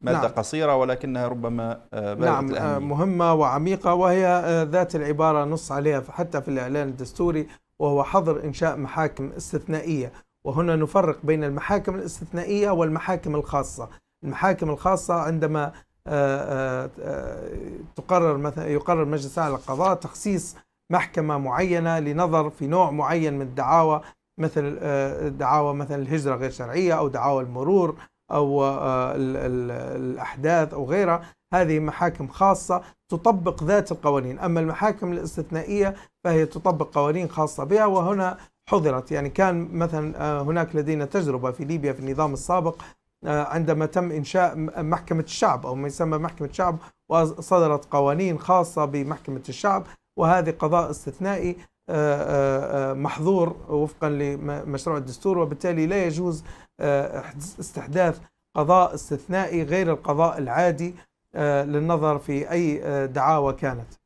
مادة نعم. قصيرة ولكنها ربما آه، نعم آه، مهمة وعميقة وهي آه، ذات العبارة نص عليها حتى في الإعلان الدستوري وهو حظر إنشاء محاكم استثنائية وهنا نفرق بين المحاكم الاستثنائية والمحاكم الخاصة المحاكم الخاصة عندما تقرر مثلا يقرر مجلس اعلى القضاء تخصيص محكمه معينه لنظر في نوع معين من الدعاوى مثل دعاوى مثلا الهجره غير شرعيه او دعاوى المرور أو آه، الأحداث أو غيرها هذه محاكم خاصة تطبق ذات القوانين أما المحاكم الاستثنائية فهي تطبق قوانين خاصة بها وهنا حضرت يعني كان مثلا آه، هناك لدينا تجربة في ليبيا في النظام السابق آه، عندما تم إنشاء محكمة الشعب أو ما يسمى محكمة الشعب وصدرت قوانين خاصة بمحكمة الشعب وهذه قضاء استثنائي آه، آه، آه، محظور وفقا لمشروع الدستور وبالتالي لا يجوز استحداث قضاء استثنائي غير القضاء العادي للنظر في أي دعاوى كانت